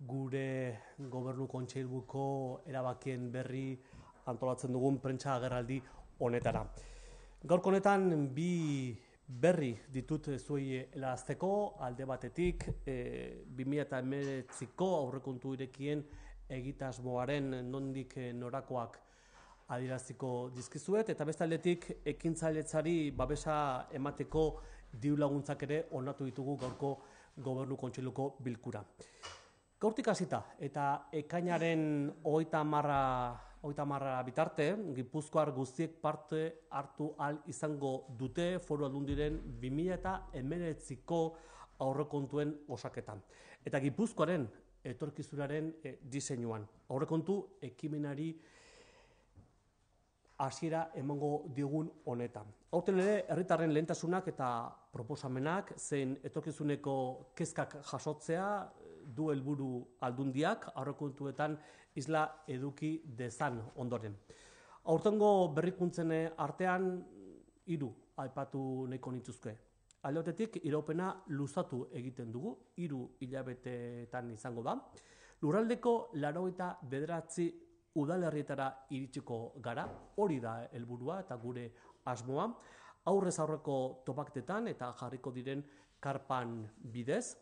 gure gobernu kontseilbuko erabakien berri antolatzen dugun prentsa agerraldi honetara. Gaurko honetan bi berri ditut zuei elazteko alde batetik e, eh, 2008ko aurrekontu irekien egitasmoaren nondik eh, norakoak adiraziko dizkizuet eta beste aldetik ekintzailetzari babesa emateko diru laguntzak ere onatu ditugu gaurko gobernu kontseiluko bilkura. Gaurtik hasita eta ekainaren 30 marra, 30 bitarte, Gipuzkoar guztiek parte hartu al izango dute foru aldundiren 2000 eta emeretziko aurrekontuen osaketan. Eta Gipuzkoaren etorkizunaren eh, diseinuan. Aurrekontu ekimenari hasiera emango digun honetan. Horten ere, herritarren lehentasunak eta proposamenak, zein etorkizuneko kezkak jasotzea, du helburu aldundiak aurrekontuetan isla eduki dezan ondoren. Aurtengo berrikuntzen artean hiru aipatu nahiko nituzke. Aldotetik iropena luzatu egiten dugu hiru hilabetetan izango da. Lurraldeko 89 udalerrietara iritsiko gara, hori da helburua eta gure asmoa, aurrez aurreko topaktetan eta jarriko diren karpan bidez.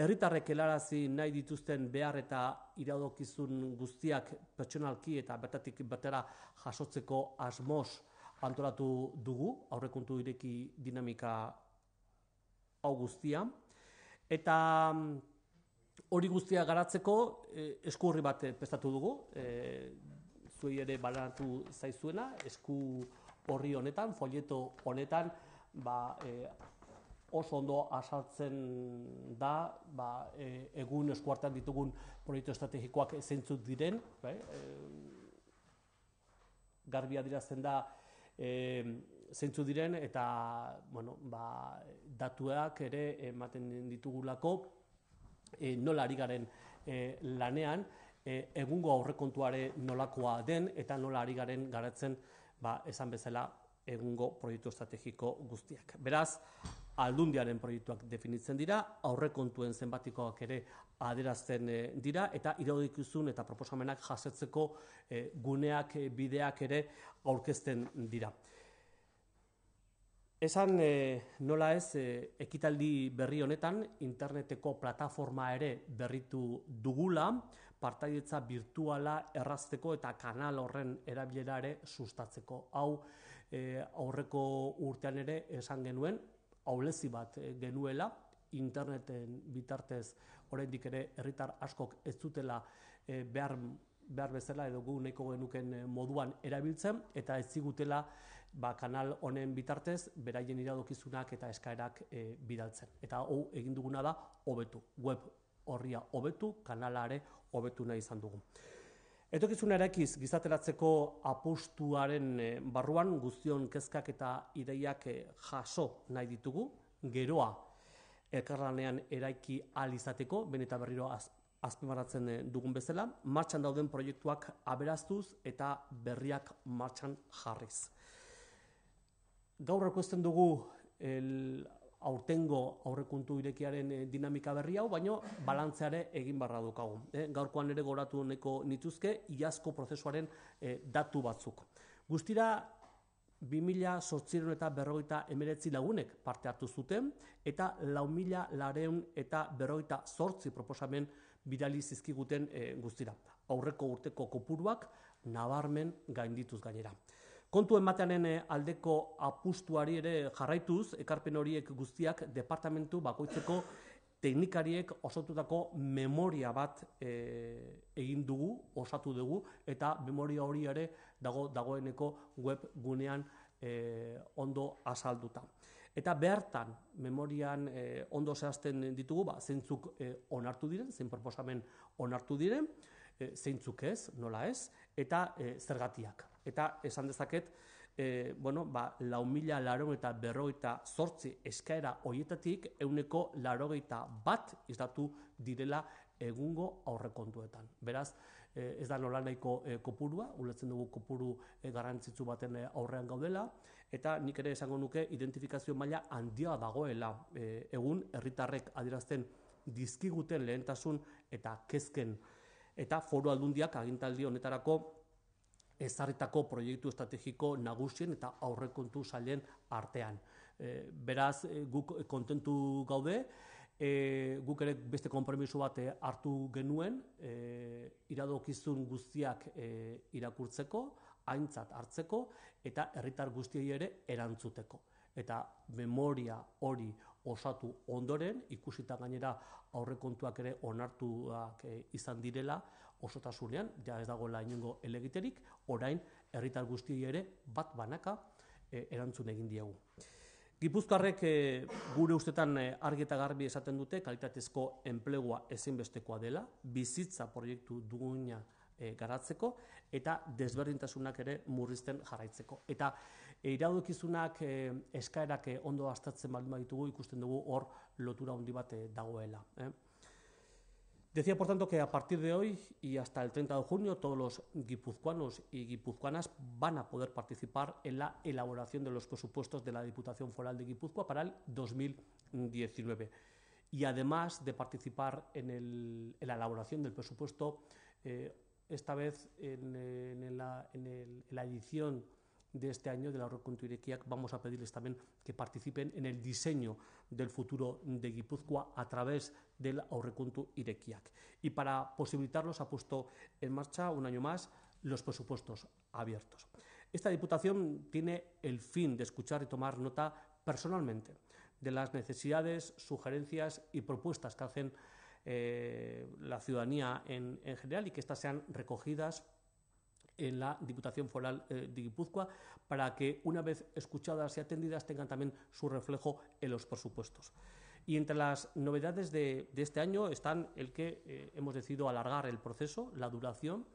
Erritarrek helarazi nahi dituzten behar eta iradokizun guztiak pertsonalki eta bertatik batera jasotzeko asmoz antolatu dugu, aurrekuntu ireki dinamika hau guztia. Eta mm, hori guztia garatzeko eh, esku horri bat eh, pestatu dugu, e, zuei ere balanatu zaizuena, esku horri honetan, folieto honetan, ba, oso ondo azaltzen da ba, e, egun eskuartean ditugun proiektu estrategikoak zeintzut diren. bai? e, garbia dirazten da e, diren eta bueno, ba, datuak ere ematen ditugulako e, nola ari garen e, lanean, e, egungo aurrekontuare nolakoa den eta nola ari garen garatzen ba, esan bezala egungo proiektu estrategiko guztiak. Beraz, aldundiaren proiektuak definitzen dira, aurrekontuen zenbatikoak ere aderazten eh, dira, eta iraudikizun eta proposamenak jasetzeko eh, guneak, eh, bideak ere aurkezten dira. Esan nola ez, ekitaldi berri honetan, interneteko plataforma ere berritu dugula, partaietza virtuala errazteko eta kanal horren erabilera ere sustatzeko. Hau, aurreko urtean ere esan genuen, haulezi bat eh, genuela, interneten bitartez oraindik ere herritar askok ez zutela eh, behar, behar bezala edo gu nahiko genuken eh, moduan erabiltzen eta ez zigutela ba, kanal honen bitartez beraien iradokizunak eta eskaerak bidaltzen. Eta hau egin duguna da hobetu, web horria hobetu, kanalare hobetu nahi izan dugu. Etokizuna erakiz gizateratzeko apostuaren eh, barruan guztion kezkak eta ideiak eh, jaso nahi ditugu, geroa elkarlanean eraiki alizateko, ben eta berriro az, azpimarratzen eh, dugun bezala, martxan dauden proiektuak aberaztuz eta berriak martxan jarriz. Gaur erkoesten dugu el, aurtengo aurrekuntu irekiaren eh, dinamika berri hau, baino balantzeare egin barra dukagu. Eh. gaurkoan ere goratu honeko nituzke, iazko prozesuaren eh, datu batzuk. Guztira, 2000 sortziron eta berroita emeretzi lagunek parte hartu zuten, eta lau mila lareun eta berroita sortzi proposamen bidali zizkiguten guztira. Aurreko urteko kopuruak nabarmen gaindituz gainera. Kontu ematearen eh, aldeko apustuari ere jarraituz, ekarpen horiek guztiak departamentu bakoitzeko teknikariek osotutako memoria bat eh, egin dugu, osatu dugu, eta memoria hori ere dago dagoeneko web gunean eh, ondo azalduta. Eta behartan, memorian ondo zehazten ditugu, ba, zeintzuk onartu diren, zein proposamen onartu diren, zeintzuk ez, nola ez, eta zergatiak. Eta esan dezaket, e, bueno, ba, lau mila laro eta berrogeita zortzi eskaera hoietatik euneko laro bat izdatu direla egungo aurrekontuetan. Beraz, eh, ez da nola nahiko eh, kopurua, ulertzen dugu kopuru garrantzitsu baten aurrean gaudela, eta nik ere esango nuke identifikazio maila handia dagoela egun herritarrek adierazten dizkiguten lehentasun eta kezken eta foru aldundiak agintaldi honetarako ezarritako proiektu estrategiko nagusien eta aurrekontu sailen artean. E, beraz, eh, guk eh, kontentu gaude, e, guk ere beste konpromiso bate hartu genuen, e, iradokizun guztiak e, irakurtzeko, aintzat hartzeko eta herritar guztiei ere erantzuteko eta memoria hori osatu ondoren, ikusita gainera aurrekontuak ere onartuak izan direla, osotasunean, ja ez dagoela inungo elegiterik, orain herritar guzti ere bat banaka eh, erantzun egin diegu. Gipuzkarrek eh, gure ustetan e, argi eta garbi esaten dute kalitatezko enplegua ezinbestekoa dela, bizitza proiektu duguna garatzeko eta desberdintasunak ere murrizten jarraitzeko. Eta e, eskaerak ondo astatzen baldin baditugu ikusten dugu hor lotura handi bat dagoela. Eh? Decía, por tanto, que a partir de hoy y hasta el 30 de junio todos los guipuzcoanos y guipuzcoanas van a poder participar en la elaboración de los presupuestos de la Diputación Foral de Guipúzcoa para el 2019. Y además de participar en, la elaboración del presupuesto, eh, esta vez en, la, en la edición de este año del la Red vamos a pedirles también que participen en el diseño del futuro de Guipúzcoa a través del Aurrekontu Irekiak. Y para posibilitarlos ha puesto en marcha un año más los presupuestos abiertos. Esta Diputación tiene el fin de escuchar y tomar nota personalmente de las necesidades, sugerencias y propuestas que hacen eh, la ciudadanía en, en, general y que éstas sean recogidas, en la Diputación Foral eh, de Guipúzcoa para que una vez escuchadas y atendidas tengan también su reflejo en los presupuestos. Y entre las novedades de, este año están el que eh, hemos decidido alargar el proceso, la duración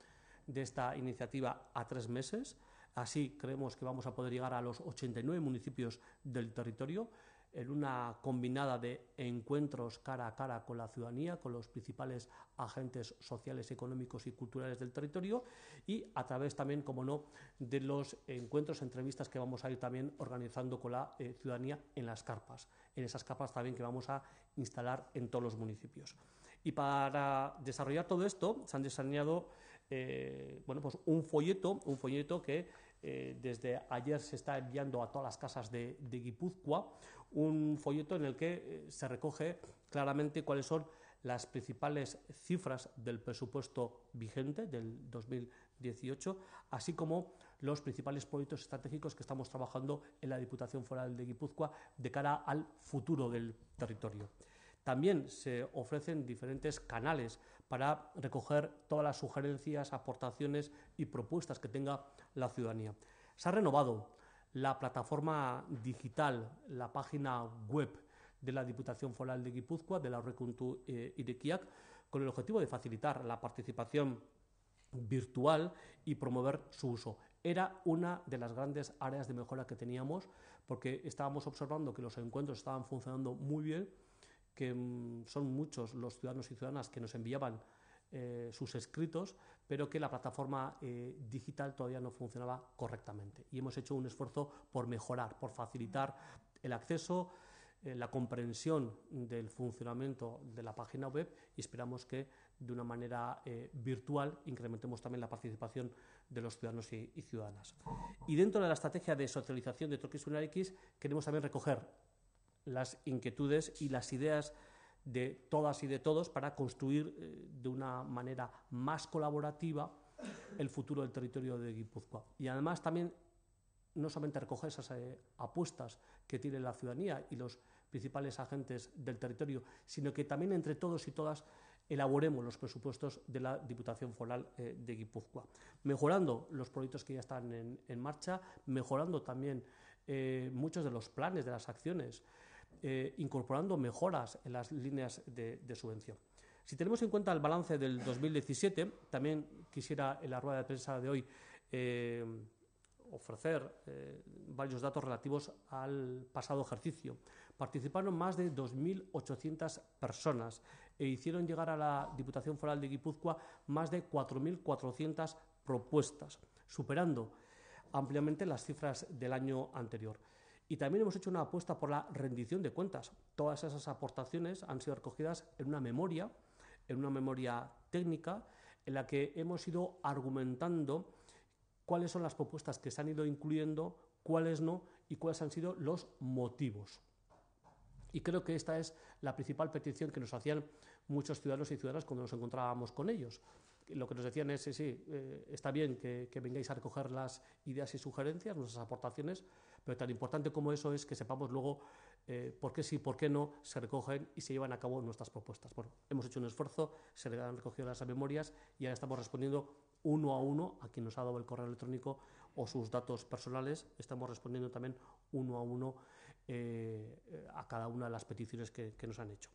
de esta iniciativa a tres meses. Así creemos que vamos a poder llegar a los 89 municipios del territorio en una combinada de encuentros cara a cara con la ciudadanía, con los principales agentes sociales, económicos y culturales del territorio y a través también, como no, de los encuentros, entrevistas que vamos a ir también organizando con la eh, ciudadanía en las carpas, en esas carpas también que vamos a instalar en todos los municipios. Y para desarrollar todo esto se han diseñado eh, bueno, pues un folleto, un folleto que eh, desde ayer se está enviando a todas las casas de Guipúzcoa, un folleto en el que eh, se recoge claramente cuáles son las principales cifras del presupuesto vigente del 2018, así como los principales proyectos estratégicos que estamos trabajando en la Diputación Foral de Guipúzcoa de cara al futuro del territorio. También se ofrecen diferentes canales para recoger todas las sugerencias, aportaciones y propuestas que tenga la ciudadanía. Se ha renovado la plataforma digital, la página web de la Diputación Foral de Guipúzcoa, de la Recuntu eh, y de con el objetivo de facilitar la participación virtual y promover su uso. Era una de las grandes áreas de mejora que teníamos porque estábamos observando que los encuentros estaban funcionando muy bien, que mm, son muchos los ciudadanos y ciudadanas que nos enviaban eh, sus escritos, pero que la plataforma eh, digital todavía no funcionaba correctamente. Y hemos hecho un esfuerzo por mejorar, por facilitar el acceso, eh, la comprensión del funcionamiento de la página web y esperamos que de una manera virtual incrementemos también la participación de los ciudadanos y, ciudadanas. Y dentro de la estrategia de socialización de X, queremos también recoger las inquietudes y las ideas de todas y de todos para construir eh, de una manera más colaborativa el futuro del territorio de Guipúzcoa. Y además también no solamente recoger esas eh, apuestas que tiene la ciudadanía y los principales agentes del territorio, sino que también entre todos y todas elaboremos los presupuestos de la Diputación Foral eh, de Guipúzcoa, mejorando los proyectos que ya están en, marcha, mejorando también muchos de los planes, de las acciones eh, incorporando mejoras en las líneas de, subvención. Si tenemos en cuenta el balance del 2017, también quisiera en la rueda de prensa de hoy eh, ofrecer eh, varios datos relativos al pasado ejercicio. Participaron más de 2.800 personas e hicieron llegar a la Diputación Foral de Guipúzcoa más de 4.400 propuestas, superando ampliamente las cifras del año anterior. Y también hemos hecho una apuesta por la rendición de cuentas. Todas esas aportaciones han sido recogidas en una memoria, en una memoria técnica, en la que hemos ido argumentando cuáles son las propuestas que se han ido incluyendo, cuáles no y cuáles han sido los motivos. Y creo que esta es la principal petición que nos hacían muchos ciudadanos y ciudadanas cuando nos encontrábamos con ellos. Lo que nos decían es, sí, sí eh, está bien que, que vengáis a recoger las ideas y sugerencias, nuestras aportaciones, pero tan importante como eso es que sepamos luego eh, por qué sí, por qué no se recogen y se llevan a cabo nuestras propuestas. hemos hecho un esfuerzo, se han recogido las memorias y ahora estamos respondiendo uno a uno a quien nos ha dado el correo electrónico o sus datos personales. Estamos respondiendo también uno a uno eh, a cada una de las peticiones que, nos han hecho.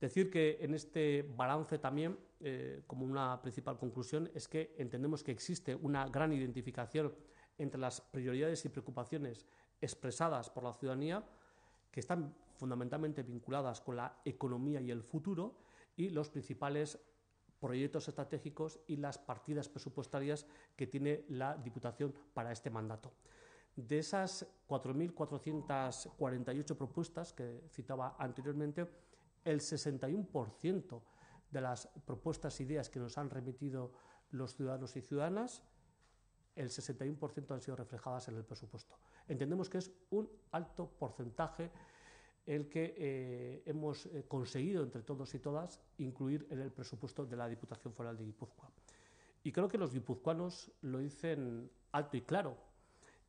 Decir que en este balance también, eh, como una principal conclusión, es que entendemos que existe una gran identificación entre las prioridades y preocupaciones expresadas por la ciudadanía, que están fundamentalmente vinculadas con la economía y el futuro, y los principales proyectos estratégicos y las partidas presupuestarias que tiene la Diputación para este mandato. De esas 4.448 propuestas que citaba anteriormente, el 61% de las propuestas e ideas que nos han remitido los ciudadanos y ciudadanas el 61% han sido reflejadas en el presupuesto. Entendemos que es un alto porcentaje el que eh, hemos eh, conseguido entre todos y todas incluir en el presupuesto de la Diputación Foral de Guipúzcoa. Y creo que los guipuzcoanos lo dicen alto y claro,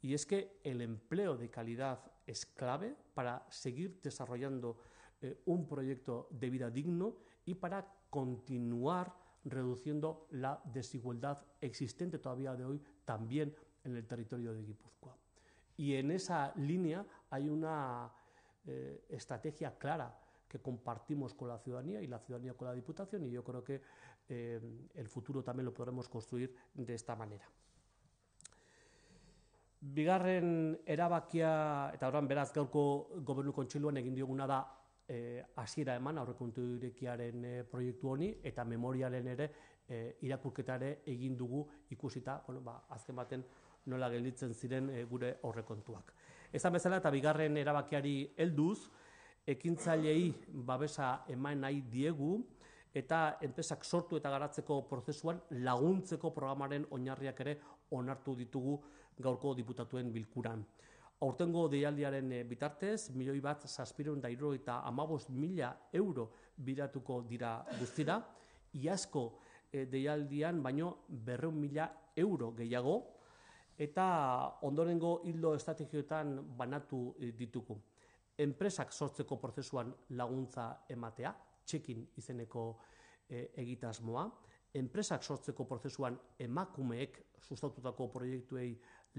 y es que el empleo de calidad es clave para seguir desarrollando eh, un proyecto de vida digno y para continuar reduciendo la desigualdad existente todavía de hoy también en el territorio de Guipúzcoa. Y en esa línea hay una eh, estrategia clara que compartimos con la ciudadanía y la ciudadanía con la Diputación y yo creo que eh, el futuro también lo podremos construir de esta manera. Bigarren erabakia, eta Eh, hasiera eman aurrekontu irekiaren eh, proiektu honi eta memorialen ere e, eh, irakurketare egin dugu ikusita, bueno, ba, azken baten nola gelditzen ziren gure aurrekontuak. Ezan bezala eta bigarren erabakiari helduz ekintzailei babesa eman nahi diegu eta enpresak sortu eta garatzeko prozesuan laguntzeko programaren oinarriak ere onartu ditugu gaurko diputatuen bilkuran. Hortengo deialdiaren eh, bitartez, milioi bat saspiron da eta mila euro bidatuko dira guztira. Iazko eh, deialdian baino berreun mila euro gehiago eta ondorengo hildo estrategioetan banatu eh, dituko. Enpresak sortzeko prozesuan laguntza ematea, txekin izeneko egitasmoa, enpresak sortzeko prozesuan emakumeek sustatutako proiektuei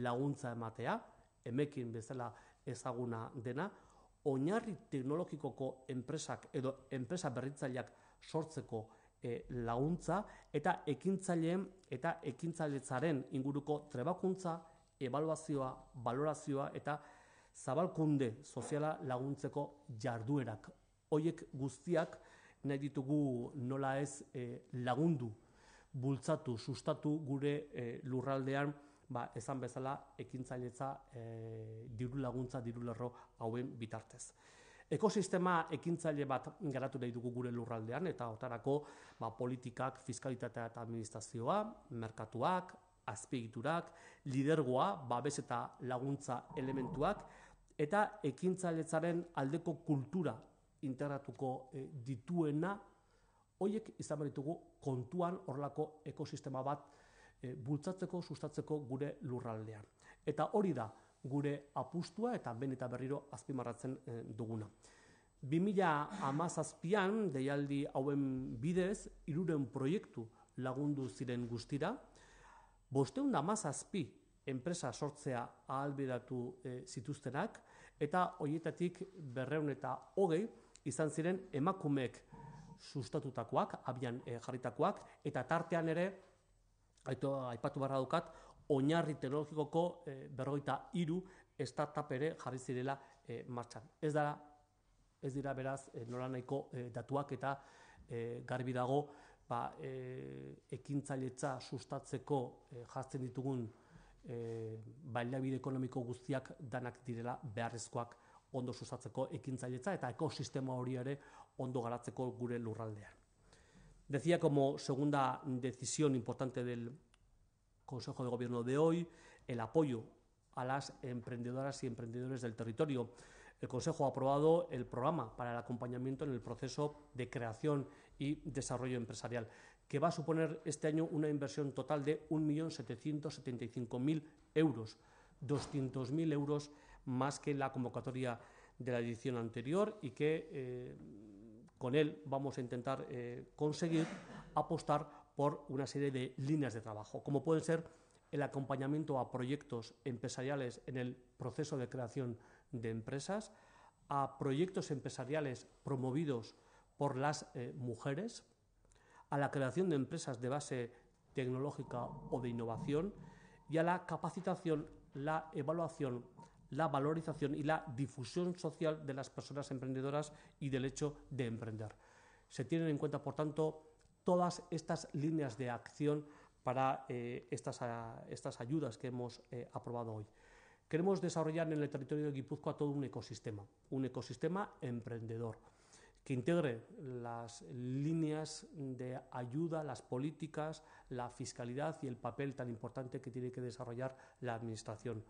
laguntza ematea, emekin bezala ezaguna dena, oinarri teknologikoko enpresak edo enpresa berritzaileak sortzeko eh, laguntza eta ekintzaileen eta ekintzaletzaren inguruko trebakuntza, evaluazioa valorazioa eta zabalkunde soziala laguntzeko jarduerak. Hoiek guztiak nahi ditugu nola ez eh, lagundu, bultzatu, sustatu gure eh, lurraldean ba, esan bezala ekintzailetza e, eh, diru laguntza diru lerro hauen bitartez. Ekosistema ekintzaile bat garatu nahi dugu gure lurraldean eta hortarako ba, politikak, fiskalitatea eta administrazioa, merkatuak, azpigiturak, lidergoa, babes eta laguntza elementuak eta ekintzailetzaren aldeko kultura integratuko eh, dituena, hoiek izan ditugu kontuan horlako ekosistema bat Eh, bultzatzeko, sustatzeko gure lurraldean. Eta hori da gure apustua eta ben eta berriro azpimarratzen eh, duguna. 2000 amazazpian, deialdi hauen bidez, iruren proiektu lagundu ziren guztira, bosteun da amazazpi enpresa sortzea ahalbidatu e, zituztenak, eta horietatik berreun eta hogei izan ziren emakumeek sustatutakoak, abian e, jarritakoak, eta tartean ere aipatu barra dukat, oinarri teknologikoko e, eh, berroita iru startup ere jarri zirela e, martxan. Ez dara, ez dira beraz e, nola nahiko datuak eta garbi dago ba, e, ekintzailetza sustatzeko e, jartzen ditugun e, bailabide ekonomiko guztiak danak direla beharrezkoak ondo sustatzeko ekintzailetza eta ekosistema hori ere ondo garatzeko gure lurraldean. Decía como segunda decisión importante del Consejo de Gobierno de hoy el apoyo a las emprendedoras y emprendedores del territorio. El Consejo ha aprobado el programa para el acompañamiento en el proceso de creación y desarrollo empresarial, que va a suponer este año una inversión total de 1.775.000 euros, 200.000 euros más que la convocatoria de la edición anterior y que eh, con él vamos a intentar eh, conseguir apostar por una serie de líneas de trabajo, como pueden ser el acompañamiento a proyectos empresariales en el proceso de creación de empresas, a proyectos empresariales promovidos por las eh, mujeres, a la creación de empresas de base tecnológica o de innovación y a la capacitación, la evaluación, la valorización y la difusión social de las personas emprendedoras y del hecho de emprender. Se tienen en cuenta, por tanto, todas estas líneas de acción para eh, ah, estas, ayudas que hemos eh, aprobado hoy. Queremos desarrollar en el territorio de Guipúzcoa todo un ecosistema, un ecosistema emprendedor que integre las líneas de ayuda, las políticas, la fiscalidad y el papel tan importante que tiene que desarrollar la Administración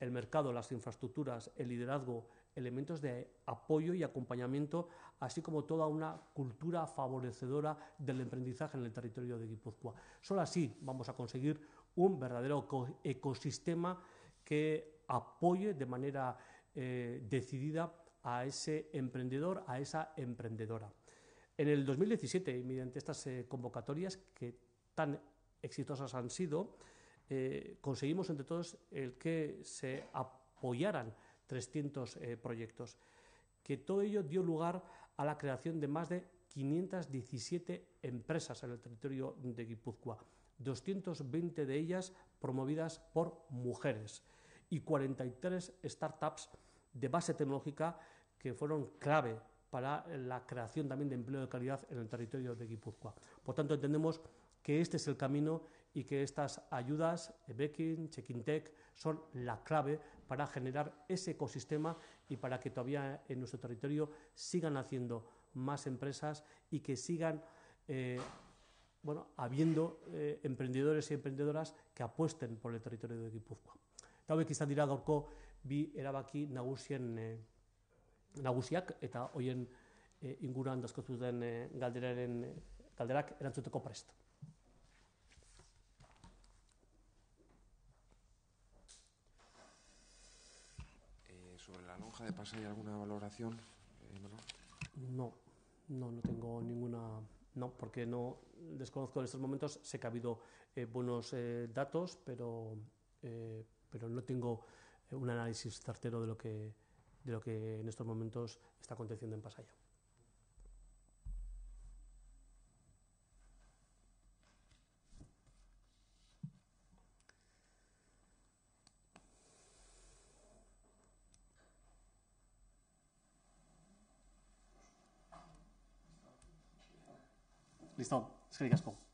el mercado, las infraestructuras, el liderazgo, elementos de apoyo y acompañamiento, así como toda una cultura favorecedora del emprendizaje en el territorio de Guipúzcoa. Solo así vamos a conseguir un verdadero ecosistema que apoye de manera eh, decidida a ese emprendedor, a esa emprendedora. En el 2017, mediante estas eh, convocatorias que tan exitosas han sido, eh, conseguimos entre todos el que se apoyaran 300 eh, proyectos, que todo ello dio lugar a la creación de más de 517 empresas en el territorio de Guipúzcoa, 220 de ellas promovidas por mujeres y 43 startups de base tecnológica que fueron clave para la creación también de empleo de calidad en el territorio de Guipúzcoa. Por tanto, entendemos que este es el camino y que estas ayudas, Ebekin, Chequintec, son la clave para generar ese ecosistema y para que todavía en nuestro territorio sigan haciendo más empresas y que sigan eh, bueno, habiendo eh, emprendedores y emprendedoras que apuesten por el territorio de Guipúzcoa. Eta hauek izan dira gaurko bi erabaki nagusien eh, nagusiak eta hoien inguruan dazkotu den galderaren galderak erantzuteko prest. de pasar alguna valoración, eh, No, no, no tengo ninguna no, porque no desconozco en estos momentos. Sé que ha habido eh, buenos eh, datos, pero, pero no tengo un análisis certero de lo que, de lo que en estos momentos está aconteciendo en Pasaya. Ευχαριστώ. Σας ευχαριστώ.